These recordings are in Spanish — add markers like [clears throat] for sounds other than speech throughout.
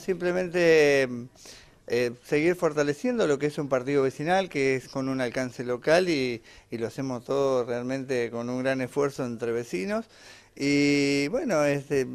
Simplemente eh, seguir fortaleciendo lo que es un partido vecinal, que es con un alcance local y, lo hacemos todos realmente con un gran esfuerzo entre vecinos. Y bueno, este,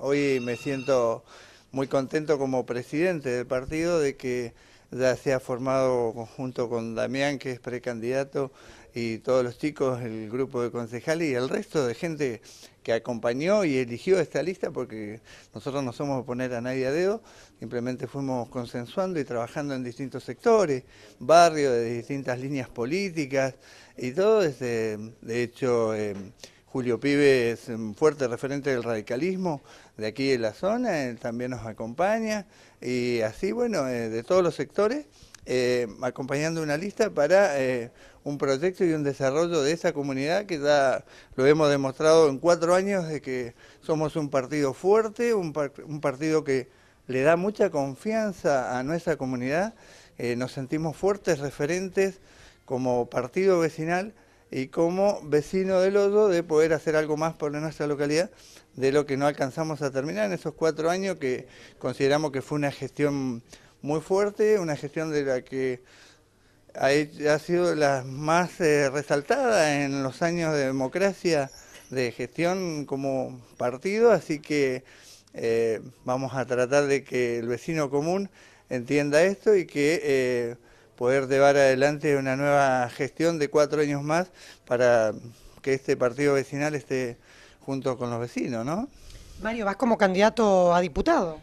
hoy me siento muy contento como presidente del partido de que ya se ha formado junto con Damián, que es precandidato y todos los chicos, el grupo de concejales y el resto de gente que acompañó y eligió esta lista porque nosotros no somos poner a nadie a dedo, simplemente fuimos consensuando y trabajando en distintos sectores, barrios de distintas líneas políticas y todo. Este, de hecho, eh, Julio Pibe es un fuerte referente del radicalismo de aquí en la zona, él también nos acompaña y así, bueno, eh, de todos los sectores. Eh, acompañando una lista para eh, un proyecto y un desarrollo de esa comunidad que ya lo hemos demostrado en cuatro años de que somos un partido fuerte, un, partido que le da mucha confianza a nuestra comunidad, eh, nos sentimos fuertes referentes como partido vecinal y como vecino del Lodo de poder hacer algo más por nuestra localidad de lo que no alcanzamos a terminar en esos cuatro años que consideramos que fue una gestión muy fuerte, una gestión de la que ha, sido la más eh, resaltada en los años de democracia de gestión como partido, así que eh, vamos a tratar de que el vecino común entienda esto y que eh, poder llevar adelante una nueva gestión de cuatro años más para que este partido vecinal esté junto con los vecinos, ¿no? Mario, vas como candidato a diputado.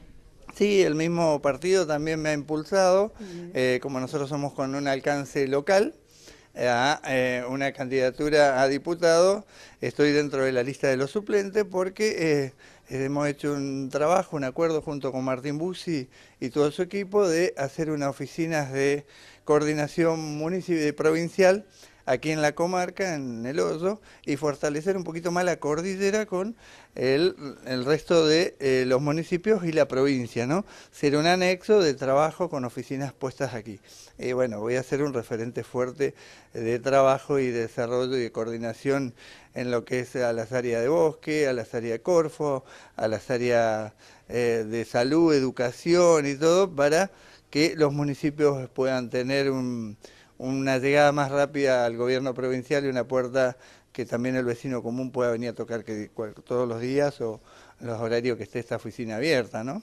Sí, el mismo partido también me ha impulsado, eh, como nosotros somos con un alcance local, a eh, una candidatura a diputado, estoy dentro de la lista de los suplentes porque eh, hemos hecho un trabajo, un acuerdo junto con Martín Bussi y todo su equipo de hacer unas oficinas de coordinación municipal y provincial aquí en la comarca, en el oso y fortalecer un poquito más la cordillera con el, resto de eh, los municipios y la provincia, ¿no? Ser un anexo de trabajo con oficinas puestas aquí. Y bueno, voy a ser un referente fuerte de trabajo y de desarrollo y de coordinación en lo que es a las áreas de bosque, a las áreas de Corfo, a las áreas eh, de salud, educación y todo, para que los municipios puedan tener un, una llegada más rápida al gobierno provincial y una puerta que también el vecino común pueda venir a tocar todos los días o los horarios que esté esta oficina abierta, ¿no?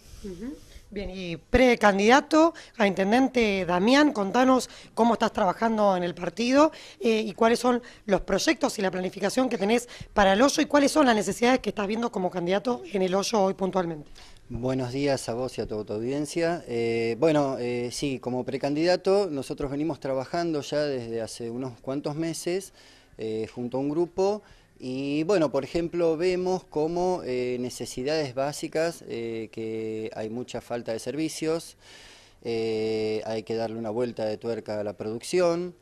Bien, y precandidato a intendente Damián, contanos cómo estás trabajando en el partido eh, y cuáles son los proyectos y la planificación que tenés para el hoyo y cuáles son las necesidades que estás viendo como candidato en el hoyo hoy puntualmente. Buenos días a vos y a toda tu audiencia. Eh, bueno, eh, sí, como precandidato nosotros venimos trabajando ya desde hace unos cuantos meses eh, junto a un grupo y bueno, por ejemplo, vemos como necesidades básicas, que hay mucha falta de servicios, hay que darle una vuelta de tuerca a la producción,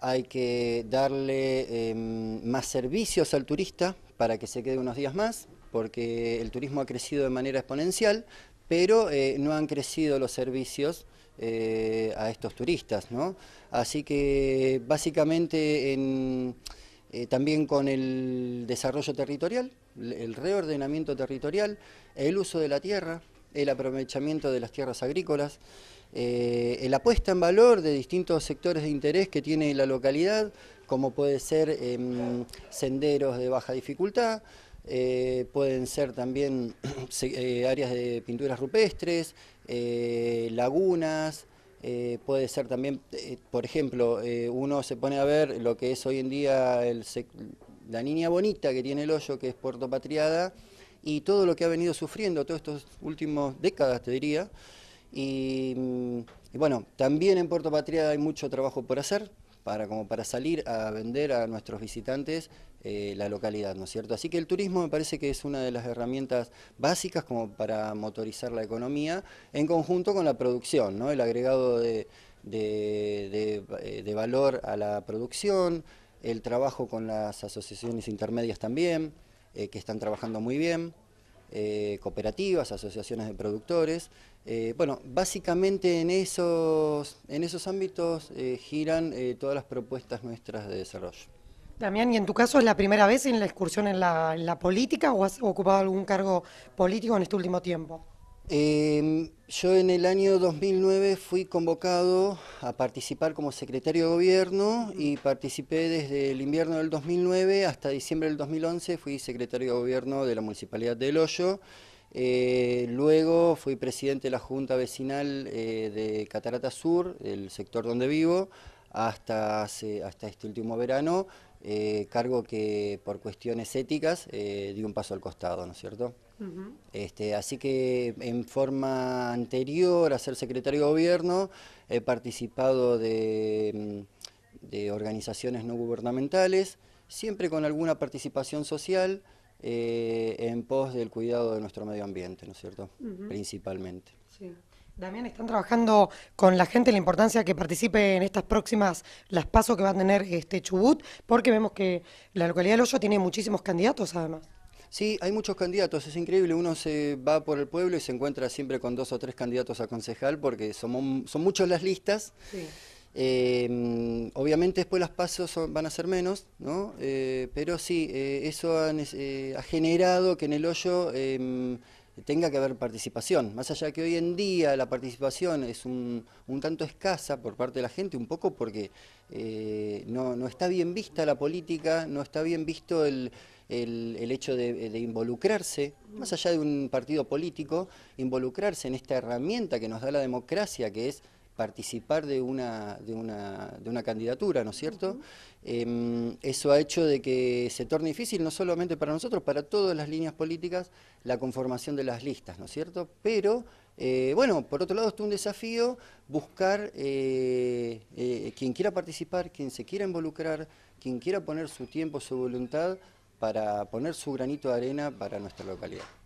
hay que darle em, más servicios al turista para que se quede unos días más porque el turismo ha crecido de manera exponencial, pero eh, no han crecido los servicios eh, a estos turistas. ¿no? Así que básicamente eh, también con el desarrollo territorial, el reordenamiento territorial, el uso de la tierra, el aprovechamiento de las tierras agrícolas, la puesta en valor de distintos sectores de interés que tiene la localidad, como puede ser em, senderos de baja dificultad, eh, pueden ser también [clears throat] eh, áreas de pinturas rupestres, eh, lagunas, puede ser también, por ejemplo, uno se pone a ver lo que es hoy en día la niña bonita que tiene el hoyo, que es Puerto Patriada, y todo lo que ha venido sufriendo todos estos últimos décadas, te diría. Y, y bueno, también en Puerto Patriada hay mucho trabajo por hacer, para, como para salir a vender a nuestros visitantes eh, la localidad, ¿no es cierto? Así que el turismo me parece que es una de las herramientas básicas como para motorizar la economía en conjunto con la producción, ¿no? El agregado de, de, eh, valor a la producción, el trabajo con las asociaciones intermedias también, eh, que están trabajando muy bien. cooperativas, asociaciones de productores. bueno, básicamente en esos, en esos ámbitos giran todas las propuestas nuestras de desarrollo. Damián, ¿y en tu caso es la primera vez en la excursión en la, política o has ocupado algún cargo político en este último tiempo? Em, yo en el año 2009 fui convocado a participar como secretario de gobierno y participé desde el invierno del 2009 hasta diciembre del 2011, fui secretario de gobierno de la Municipalidad de El Hoyo. Eh, luego fui presidente de la Junta Vecinal eh, de Catarata Sur, el sector donde vivo, hasta, hasta este último verano. Eh, cargo que por cuestiones éticas eh, dio un paso al costado, ¿no es cierto? Este, así que en forma anterior a ser secretario de gobierno he participado de, mm, de organizaciones no gubernamentales, siempre con alguna participación social eh, en pos del cuidado de nuestro medio ambiente, ¿no es cierto? Principalmente. Sí. Damián, ¿están trabajando con la gente la importancia que participe en estas próximas, las pasos que va a tener este Chubut? Porque vemos que la localidad de Hoyo tiene muchísimos candidatos además. Sí, hay muchos candidatos, es increíble, uno se va por el pueblo y se encuentra siempre con dos o tres candidatos a concejal porque son, son muchas las listas. Eh, obviamente después las pasos van a ser menos, ¿no? Eh, pero sí, eh, eso ha, generado que en el hoyo tenga que haber participación, más allá que hoy en día la participación es un, tanto escasa por parte de la gente, un poco porque eh, no, está bien vista la política, no está bien visto el, hecho de, involucrarse, más allá de un partido político, involucrarse en esta herramienta que nos da la democracia, que es participar de una, de una, de una candidatura, ¿no es cierto? Em, eso ha hecho de que se torne difícil, no solamente para nosotros, para todas las líneas políticas, la conformación de las listas, ¿no es cierto? Pero, eh, bueno, por otro lado, es un desafío buscar eh, eh, quien quiera participar, quien se quiera involucrar, quien quiera poner su tiempo, su voluntad, para poner su granito de arena para nuestra localidad.